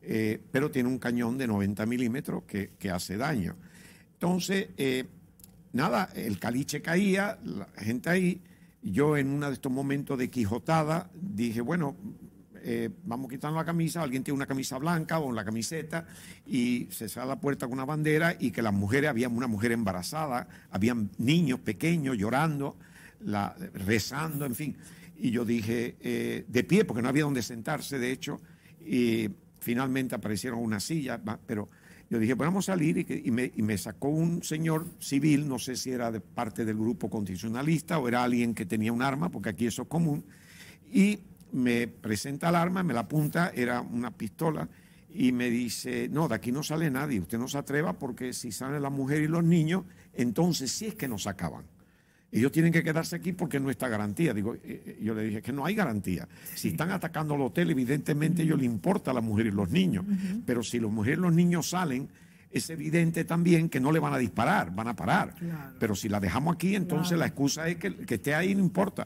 Speaker 2: eh, pero tiene un cañón de 90 milímetros que, hace daño. Entonces, eh, nada, el caliche caía, la gente ahí. Yo en uno de estos momentos de quijotada dije, bueno, eh, vamos quitando la camisa, alguien tiene una camisa blanca o la camiseta y se sale a la puerta con una bandera y que las mujeres, había una mujer embarazada, habían niños pequeños llorando, rezando, en fin. Y yo dije, eh, de pie, porque no había donde sentarse, de hecho, y Finalmente aparecieron una silla, pero yo dije, pues vamos a salir y, me, sacó un señor civil, no sé si era de parte del grupo constitucionalista o era alguien que tenía un arma, porque aquí eso es común, y me presenta el arma, me la apunta, era una pistola, y me dice, no, de aquí no sale nadie, usted no se atreva porque si salen la mujer y los niños, entonces sí es que nos acaban ellos tienen que quedarse aquí porque no está garantía. Digo, eh, eh, yo le dije que no hay garantía. Si están atacando el hotel, evidentemente a ellos les importa a la mujer y los niños. Pero si las mujeres y los niños salen, es evidente también que no le van a disparar, van a parar. Pero si la dejamos aquí, entonces la excusa es que, que esté ahí no importa.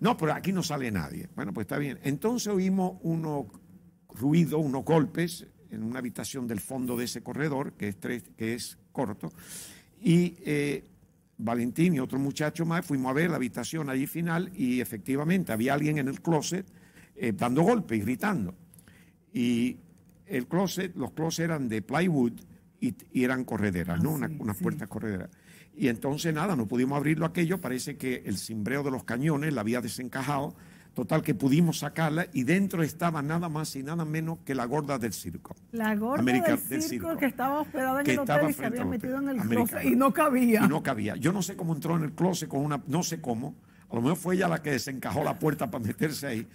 Speaker 2: No, pero aquí no sale nadie. Bueno, pues está bien. Entonces oímos unos ruidos, unos golpes en una habitación del fondo de ese corredor, que es, que es corto, y... Eh, Valentín y otro muchacho más, fuimos a ver la habitación allí final y efectivamente había alguien en el closet eh, dando golpes, gritando. Y el closet, los closets eran de plywood y, eran correderas, ¿no? Ah, unas puertas correderas. Y entonces nada, no pudimos abrirlo aquello, parece que el cimbreo de los cañones la había desencajado Total que pudimos sacarla y dentro estaba nada más y nada menos que la gorda del circo.
Speaker 1: La gorda del, circo, que estaba hospedada en el hotel y se había metido en el y no cabía. no
Speaker 2: cabía. Yo no sé cómo entró en el closet con una, no sé cómo. A lo mejor fue ella la que desencajó la puerta para meterse ahí.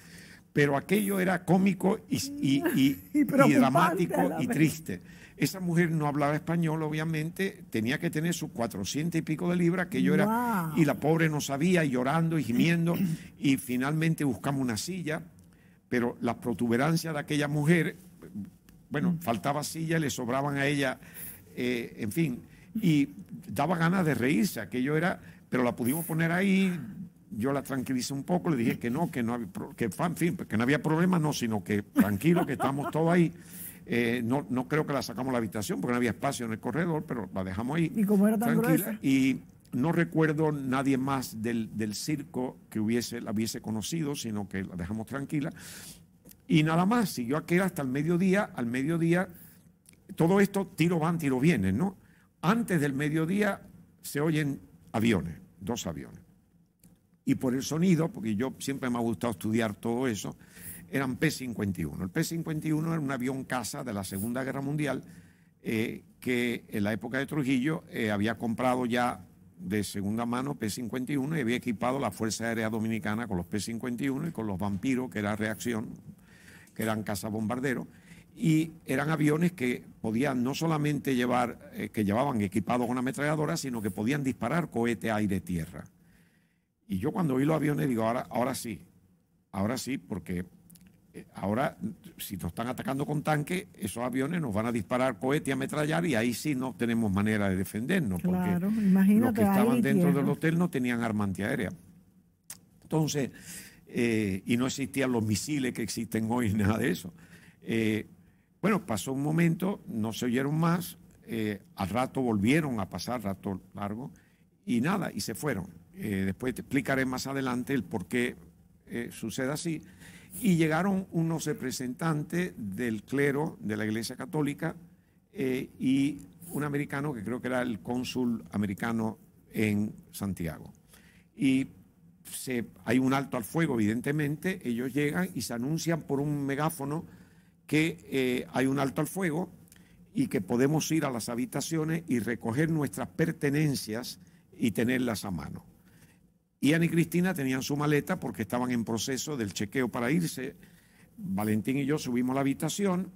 Speaker 2: Pero aquello era cómico y (laughs) dramático y triste. Esa mujer no hablaba español, obviamente, tenía que tener sus 400 y pico de libras, que yo era, y la pobre no sabía, llorando y gimiendo, (clears throat) y finalmente buscamos una silla, pero la protuberancia de aquella mujer, bueno, mm. faltaba silla, le sobraban a ella, eh, en fin, y daba ganas de reírse, aquello era, pero la pudimos poner ahí, yo la tranquilicé un poco, le dije que no, que no había, que, fin, que no había problema, no, sino que tranquilo, que estamos todos ahí. (laughs) Eh, no, creo que la sacamos de la habitación porque no había espacio en el corredor, pero la dejamos ahí. ¿Y
Speaker 1: como era tan tranquila,
Speaker 2: Y no recuerdo nadie más del, circo que hubiese, la hubiese conocido, sino que la dejamos tranquila. Y nada más, siguió aquí hasta el mediodía. Al mediodía, todo esto tiro van, tiro vienen, ¿no? Antes del mediodía se oyen aviones, dos aviones. Y por el sonido, porque yo siempre me ha gustado estudiar todo eso, eran P-51. El P-51 era un avión caza de la Segunda Guerra Mundial eh, que en la época de Trujillo eh, había comprado ya de segunda mano P-51 y había equipado la Fuerza Aérea Dominicana con los P-51 y con los Vampiros, que era reacción, que eran cazabombarderos. Y eran aviones que podían no solamente llevar, eh, que llevaban equipados con ametralladora, sino que podían disparar cohete aire-tierra. Y yo cuando vi los aviones digo, ahora sí, ahora sí, porque eh, ahora, si nos están atacando con tanques, esos aviones nos van a disparar cohetes y ametrallar y ahí sí no tenemos manera de defendernos, claro,
Speaker 1: porque los que estaban dentro del
Speaker 2: hotel no tenían arma antiaérea. Entonces, eh, y no existían los misiles que existen hoy, nada de eso. Eh, bueno, pasó un momento, no se oyeron más, al rato volvieron a pasar, rato largo, y nada, y se fueron. después te explicaré más adelante el por qué sucede así y llegaron unos representantes del clero de la Iglesia Católica eh, y un americano que creo que era el cónsul americano en Santiago. Y hay un alto al fuego, evidentemente, ellos llegan y se anuncian por un megáfono que eh, hay un alto al fuego y que podemos ir a las habitaciones y recoger nuestras pertenencias y tenerlas a mano. Ian y Cristina tenían su maleta porque estaban en proceso del chequeo para irse. Valentín y yo subimos a la habitación.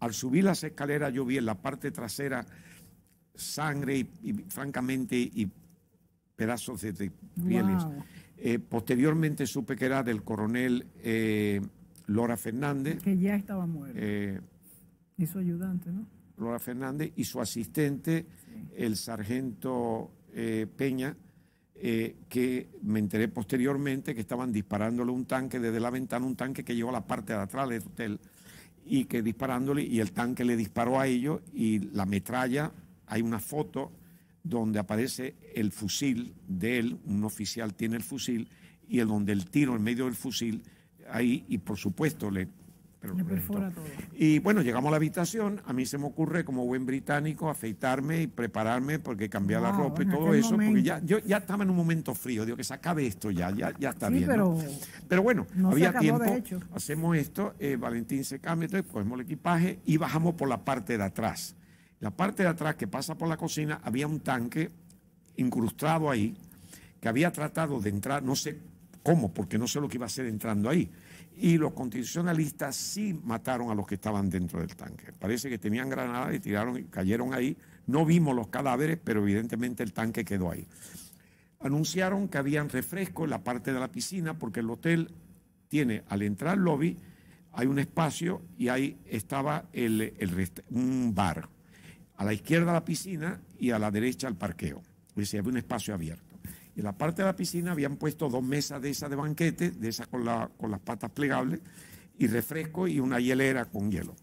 Speaker 2: Al subir las escaleras yo vi en la parte trasera sangre y, francamente y pedazos de, pieles. Eh, posteriormente supe que era del coronel eh, Lora Fernández. Que
Speaker 1: ya estaba muerto. Eh, y su
Speaker 2: ayudante, ¿no? Lora Fernández y su asistente, el sargento Peña, eh, que me enteré posteriormente que estaban disparándole un tanque desde la ventana, un tanque que llegó a la parte de atrás del hotel, y que disparándole, y el tanque le disparó a ellos, y la metralla, hay una foto donde aparece el fusil de él, un oficial tiene el fusil, y el donde el tiro en medio del fusil, ahí, y por supuesto le y bueno, llegamos a la habitación, a mí se me ocurre como buen británico afeitarme y prepararme porque cambié la ropa y todo eso, porque ya, yo ya estaba en un momento frío, digo que se acabe esto ya, ya, ya está bien. Pero, bueno, había tiempo, hacemos esto, eh, Valentín se cambia, entonces cogemos el equipaje y bajamos por la parte de atrás. La parte de atrás que pasa por la cocina había un tanque incrustado ahí que había tratado de entrar, no sé cómo, porque no sé lo que iba a hacer entrando ahí y los constitucionalistas sí mataron a los que estaban dentro del tanque. Parece que tenían granadas y tiraron y cayeron ahí. No vimos los cadáveres, pero evidentemente el tanque quedó ahí. Anunciaron que habían refresco en la parte de la piscina porque el hotel tiene al entrar al lobby hay un espacio y ahí estaba el, un bar. A la izquierda la piscina y a la derecha el parqueo. Es decir, había un espacio abierto. En la parte de la piscina habían puesto dos mesas de esas de banquete, de esas con, las patas plegables, y refresco y una hielera con hielo.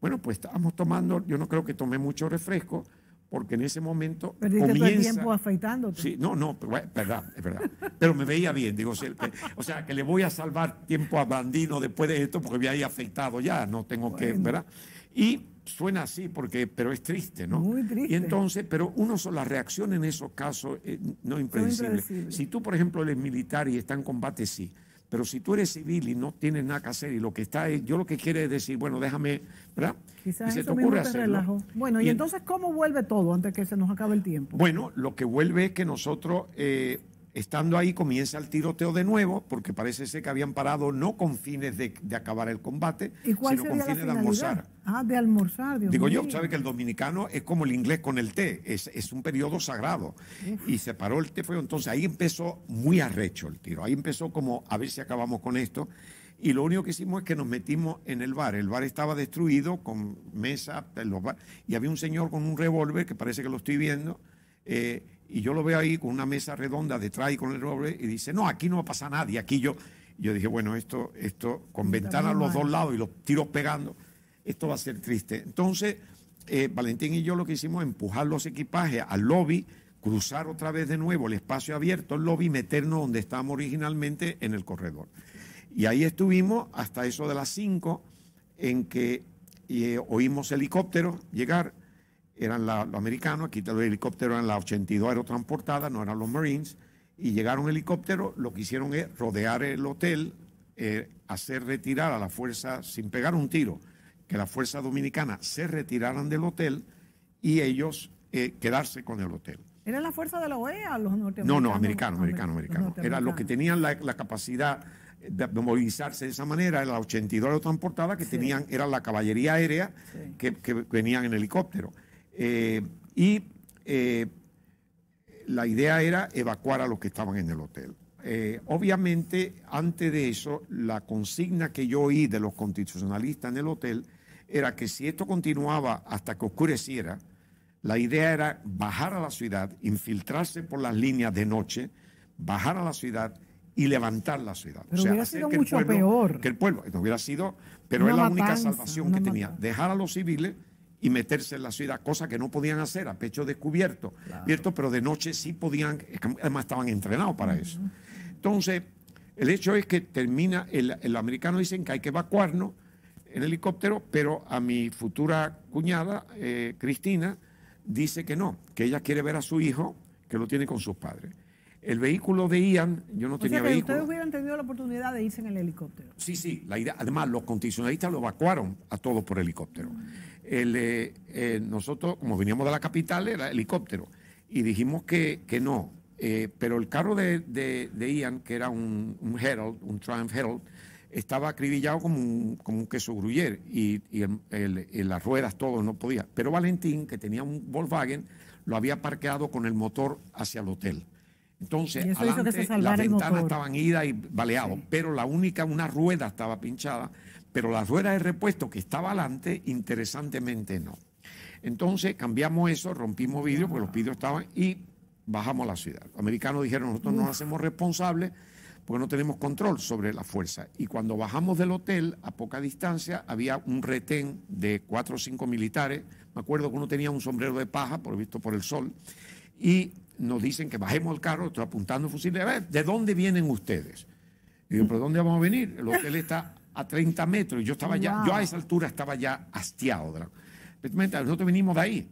Speaker 2: Bueno, pues estábamos tomando, yo no creo que tomé mucho refresco, porque en ese momento comienza... el tiempo afeitándote. Sí, no, no, es pues, verdad, es verdad. Pero me veía bien, digo, o sea, que le voy a salvar tiempo a Bandino después de esto, porque me había afeitado ya, no tengo que, ¿verdad? Y suena así porque, pero es triste, ¿no? Muy triste. Y entonces, pero uno, la reacción en esos casos eh, no es impredecible. Si tú, por ejemplo, eres militar y está en combate, sí. Pero si tú eres civil y no tienes nada que hacer y lo que está es, yo lo que quiero es decir, bueno, déjame, ¿verdad?
Speaker 1: Quizás te ocurre Bueno, y, entonces, ¿cómo vuelve todo antes que se nos acabe el tiempo? Bueno,
Speaker 2: lo que vuelve es que nosotros eh, Estando ahí comienza el tiroteo de nuevo, porque parece ser que habían parado no con fines de, acabar el combate, sino con fines de almorzar.
Speaker 1: Ah, de almorzar.
Speaker 2: Digo yo, sabe que el dominicano es como el inglés con el té, es, un periodo sagrado. Y se paró el té, fue entonces ahí empezó muy arrecho el tiro, ahí empezó como a ver si acabamos con esto. Y lo único que hicimos es que nos metimos en el bar. El bar estaba destruido con mesa, los y había un señor con un revólver, que parece que lo estoy viendo. Eh, y yo lo veo ahí con una mesa redonda detrás y con el roble y dice, no, aquí no va a pasar nadie, aquí yo... Yo dije, bueno, esto, esto con ventanas a los dos lados y los tiros pegando, esto va a ser triste. Entonces, eh, Valentín y yo lo que hicimos empujar los equipajes al lobby, cruzar otra vez de nuevo el espacio abierto, el lobby, meternos donde estábamos originalmente en el corredor. Y ahí estuvimos hasta eso de las 5, en que eh, oímos helicópteros llegar eran los americanos, aquí los helicópteros eran la 82 aerotransportadas, no eran los Marines, y llegaron helicópteros, lo que hicieron es rodear el hotel, eh, hacer retirar a la fuerza, sin pegar un tiro, que la fuerza dominicana se retiraran del hotel y ellos eh, quedarse con el hotel.
Speaker 1: ¿Era la fuerza de la OEA los norteamericanos? No, no,
Speaker 2: americanos, americanos, americanos. Era los que tenían la, capacidad de, movilizarse de esa manera, la 82 aerotransportada que tenían, era la caballería aérea que venían en helicóptero. Eh, y eh, la idea era evacuar a los que estaban en el hotel. Eh, obviamente, antes de eso, la consigna que yo oí de los constitucionalistas en el hotel era que si esto continuaba hasta que oscureciera, la idea era bajar a la ciudad, infiltrarse por las líneas de noche, bajar a la ciudad y levantar la ciudad. Pero hubiera sido mucho peor. Que el pueblo, hubiera sido, pero es la única salvación que tenía, dejar a los civiles y meterse en la ciudad, cosa que no podían hacer a pecho descubierto, ¿cierto? pero de noche sí podían, además estaban entrenados para eso. Entonces, el hecho es que termina, el, americano dicen que hay que evacuarnos en helicóptero, pero a mi futura cuñada, eh, Cristina, dice que no, que ella quiere ver a su hijo, que lo tiene con sus padres. El vehículo de Ian, yo no tenía que vehículo.
Speaker 1: Ustedes hubieran tenido la oportunidad de irse en el
Speaker 2: helicóptero. Sí, sí, la además los constitucionalistas lo evacuaron a todos por helicóptero. Mm. Eh, nosotros, como veníamos de la capital, era helicóptero. Y dijimos que, que no. Eh, pero el carro de, de, Ian, que era un, Herald, un Triumph Herald, estaba acribillado como un, como un queso gruyer y, y las ruedas, todo, no podía. Pero Valentín, que tenía un Volkswagen, lo había parqueado con el motor hacia el hotel. Entonces, adelante, las ventanas estaban idas y baleados, pero la única, una rueda estaba pinchada pero la rueda de repuesto que estaba adelante, interesantemente no. Entonces cambiamos eso, rompimos vidrio, porque los vidrios estaban, y bajamos a la ciudad. Los americanos dijeron, nosotros no nos hacemos responsables porque no tenemos control sobre la fuerza. Y cuando bajamos del hotel, a poca distancia, había un retén de cuatro o cinco militares. Me acuerdo que uno tenía un sombrero de paja, por visto por el sol, y nos dicen que bajemos el carro, estoy apuntando fusil, a ver, ¿de dónde vienen ustedes? Y yo, ¿pero dónde vamos a venir? El hotel está a 30 metros. Yo estaba ya, yo a esa altura estaba ya hastiado. Nosotros venimos de ahí.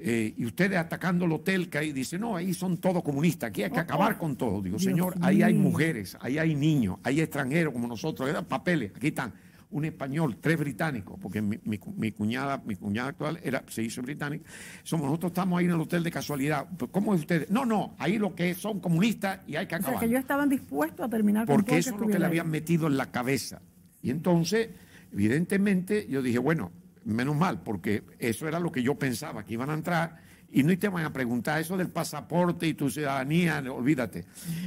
Speaker 2: Eh, y ustedes atacando el hotel que ahí dice, no, ahí son todos comunistas, aquí hay que oh, acabar oh. con todo. Digo, señor, ahí hay mujeres, ahí hay niños, hay extranjeros como nosotros, eran papeles, aquí están, un español, tres británicos, porque mi, cuñada, mi cuñada actual era, se hizo británica, somos, nosotros estamos ahí en el hotel de casualidad, pues, ¿cómo es ustedes? No, no, ahí lo que son comunistas y hay que acabar. O que ellos
Speaker 1: estaban dispuestos a terminar porque Porque eso es lo que le habían
Speaker 2: metido en la cabeza. Y entonces, evidentemente, yo dije, bueno, menos mal, porque eso era lo que yo pensaba, que iban a entrar y no te van a preguntar eso del pasaporte y tu ciudadanía, olvídate.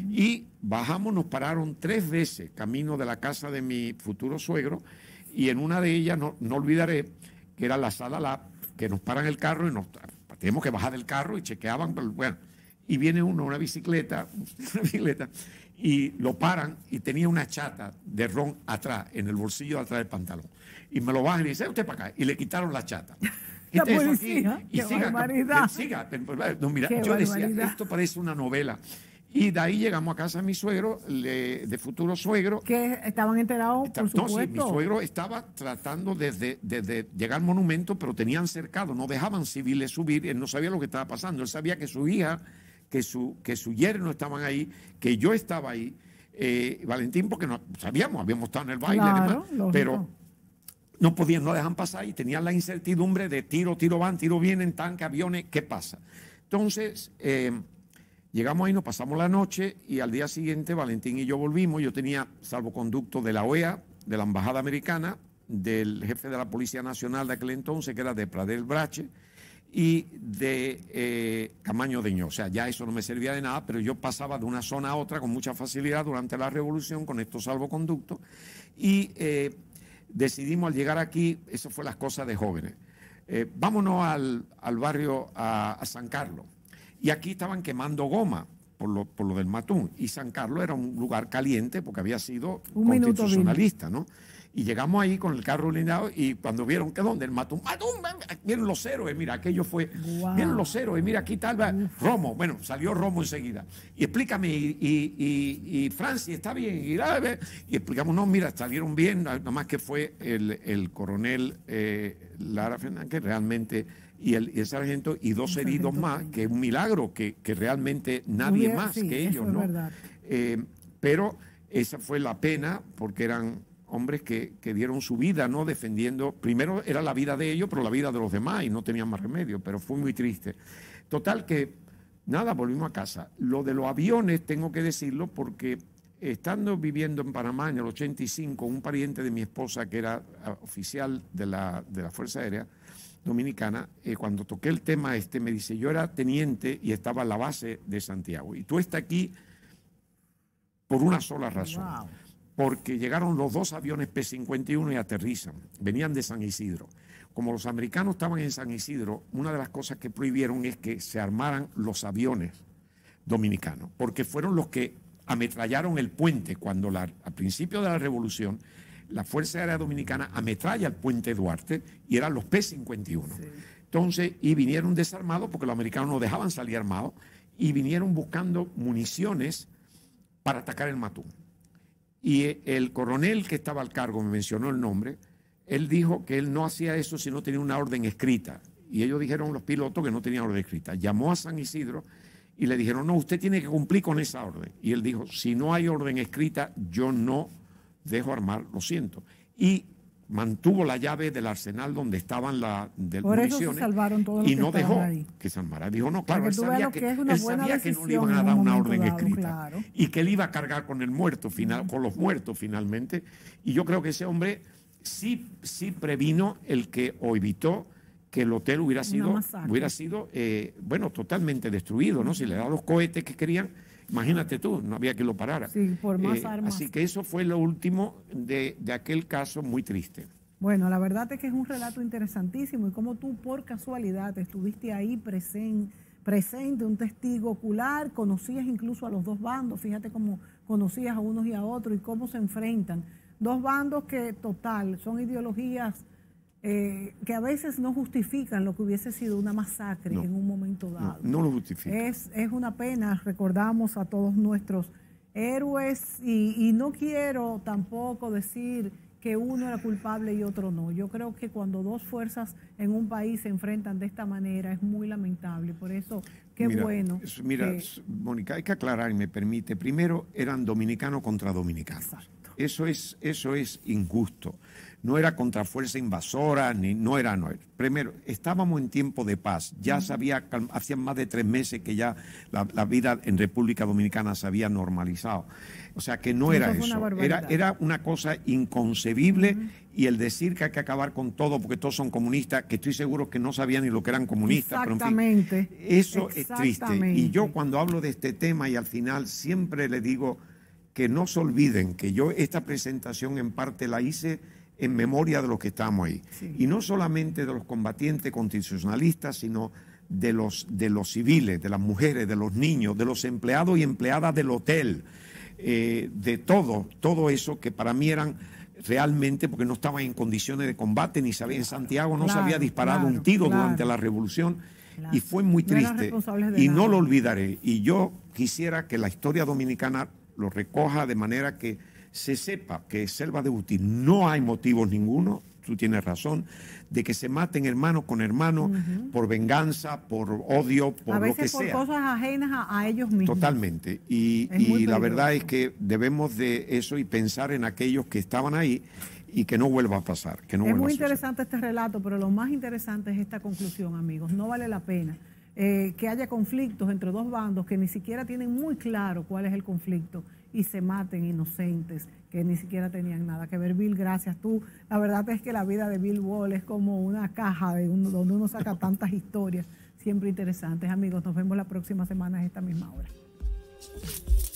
Speaker 2: Y bajamos, nos pararon tres veces camino de la casa de mi futuro suegro y en una de ellas, no, olvidaré, que era la sala la que nos paran el carro y nos tenemos que bajar del carro y chequeaban, pero bueno, y viene uno, una bicicleta, (laughs) una bicicleta, y lo paran y tenía una chata de ron atrás, en el bolsillo atrás del pantalón. Y me lo bajan y dicen, usted para acá. Y le quitaron la chata.
Speaker 1: (laughs) la y siga,
Speaker 2: siga, yo decía, esto parece una novela. Y de ahí llegamos a casa de mi suegro, de futuro suegro. Que estaban enterados, por supuesto. No, sí, mi suegro estaba tratando desde, desde llegar al monumento, pero tenían cercado, no dejaban civiles subir, él no sabía lo que estaba pasando, él sabía que su hija que su, que su yerno estaban ahí, que yo estaba ahí, eh, Valentín, porque no sabíamos, habíamos estado en el baile, pero no podían, no dejan pasar y tenían la incertidumbre de tiro, tiro van, tiro vienen, tanque, aviones, ¿qué pasa? Entonces, eh, llegamos ahí, nos pasamos la noche y al día siguiente Valentín y yo volvimos, yo tenía salvoconducto de la OEA, de la Embajada Americana, del jefe de la Policía Nacional de aquel entonces, que era de Pradel Brache, y de eh, de Deño. O sea, ya eso no me servía de nada, pero yo pasaba de una zona a otra con mucha facilidad durante la revolución con estos salvoconductos y eh, decidimos al llegar aquí, eso fue las cosas de jóvenes. Eh, vámonos al, barrio a, San Carlos. Y aquí estaban quemando goma por lo, por lo del Matún. Y San Carlos era un lugar caliente porque había sido un constitucionalista, ¿no? Y llegamos ahí con el carro blindado y cuando vieron que dónde, el Matum, Matum, vieron los héroes, mira, aquello fue, vieron los héroes, mira, aquí tal, Romo, bueno, salió Romo enseguida. Y explícame, y, y, y, está bien, y, ah, y explicamos, no, mira, salieron bien, nada más que fue el, el coronel eh, Lara Fernández, que realmente y el, sargento y dos heridos más, que es un milagro, que, realmente nadie más que ellos, ¿no? Eh, pero esa fue la pena, porque eran hombres que, dieron su vida, ¿no? Defendiendo, primero era la vida de ellos, pero la vida de los demás y no tenían más remedio, pero fue muy triste. Total que, nada, volvimos a casa. Lo de los aviones, tengo que decirlo, porque estando viviendo en Panamá en el 85, un pariente de mi esposa, que era ah, oficial de la, Fuerza Aérea Dominicana, eh, cuando toqué el tema este, me dice, yo era teniente y estaba en la base de Santiago, y tú estás aquí por una sola razón porque llegaron los dos aviones P-51 y aterrizan. Venían de San Isidro. Como los americanos estaban en San Isidro, una de las cosas que prohibieron es que se armaran los aviones dominicanos, porque fueron los que ametrallaron el puente cuando la, al principio de la revolución la Fuerza Aérea Dominicana ametralla el puente Duarte y eran los P-51. Entonces, y vinieron desarmados porque los americanos no dejaban salir armados y vinieron buscando municiones para atacar el Matún. Y el coronel que estaba al cargo, me mencionó el nombre, él dijo que él no hacía eso si no tenía una orden escrita. Y ellos dijeron los pilotos que no tenían orden escrita. Llamó a San Isidro y le dijeron, no, usted tiene que cumplir con esa orden. Y él dijo, si no hay orden escrita, yo no dejo armar, lo siento. Y mantuvo la llave del arsenal donde estaban las municiones y no dejó que se Dijo, no, claro, él sabía, que, que, no le iban a dar una orden escrita y que él iba a cargar con el muerto final, con los muertos finalmente. Y yo creo que ese hombre sí, sí previno el que o evitó que el hotel hubiera sido, hubiera sido eh, bueno, totalmente destruido, ¿no? Si le da los cohetes que querían Imagínate tú, no había que lo parara. Eh, así que eso fue lo último de, aquel caso muy triste.
Speaker 1: Bueno, la verdad es que es un relato interesantísimo y como tú por casualidad estuviste ahí presente, un testigo ocular, conocías incluso a los dos bandos, fíjate cómo conocías a unos y a otros y cómo se enfrentan. Dos bandos que total son ideologías eh, que a veces no justifican lo que hubiese sido una masacre en un momento dado. No, lo justifican. Es, una pena, recordamos a todos nuestros héroes y, no quiero tampoco decir que uno era culpable y otro no. Yo creo que cuando dos fuerzas en un país se enfrentan de esta manera es muy lamentable. Por eso, qué bueno. Mira,
Speaker 2: Mónica, hay que aclarar, y me permite. Primero, eran dominicanos contra dominicanos. Exacto. Eso es, eso es injusto no era contra fuerza invasora, ni no era, no Primero, estábamos en tiempo de paz. Ya sabía hacían más de tres meses que ya la, vida en República Dominicana se había normalizado. O sea que no era eso. era, era una cosa inconcebible y el decir que hay que acabar con todo porque todos son comunistas, que estoy seguro que no sabían ni lo que eran comunistas.
Speaker 1: Exactamente. eso es triste. Y yo
Speaker 2: cuando hablo de este tema y al final siempre le digo que no se olviden que yo esta presentación en parte la hice en memoria de los que estamos ahí. Y no solamente de los combatientes constitucionalistas, sino de los, de los civiles, de las mujeres, de los niños, de los empleados y empleadas del hotel, eh, de todo, todo eso que para mí eran realmente porque no estaban en condiciones de combate, ni sabía, en Santiago no se había disparado un tiro durante la revolución y fue muy triste y no lo olvidaré. Y yo quisiera que la historia dominicana lo recoja de manera que se sepa que selva de Uti, no hay motivos ninguno, tú tienes razón, de que se maten hermano con hermano por venganza, por odio, por a veces lo que por
Speaker 1: cosas ajenas a, ellos mismos.
Speaker 2: Totalmente. Y, la verdad es que debemos de eso y pensar en aquellos que estaban ahí y que no vuelva a pasar. Que no es muy
Speaker 1: interesante este relato, pero lo más interesante es esta conclusión, amigos. No vale la pena. Eh, que haya conflictos entre dos bandos que ni siquiera tienen muy claro cuál es el conflicto y se maten inocentes que ni siquiera tenían nada que ver. Bill, gracias tú. La verdad es que la vida de Bill Wall es como una caja de donde uno saca tantas historias, siempre interesantes. Amigos, nos vemos la próxima semana a esta misma hora.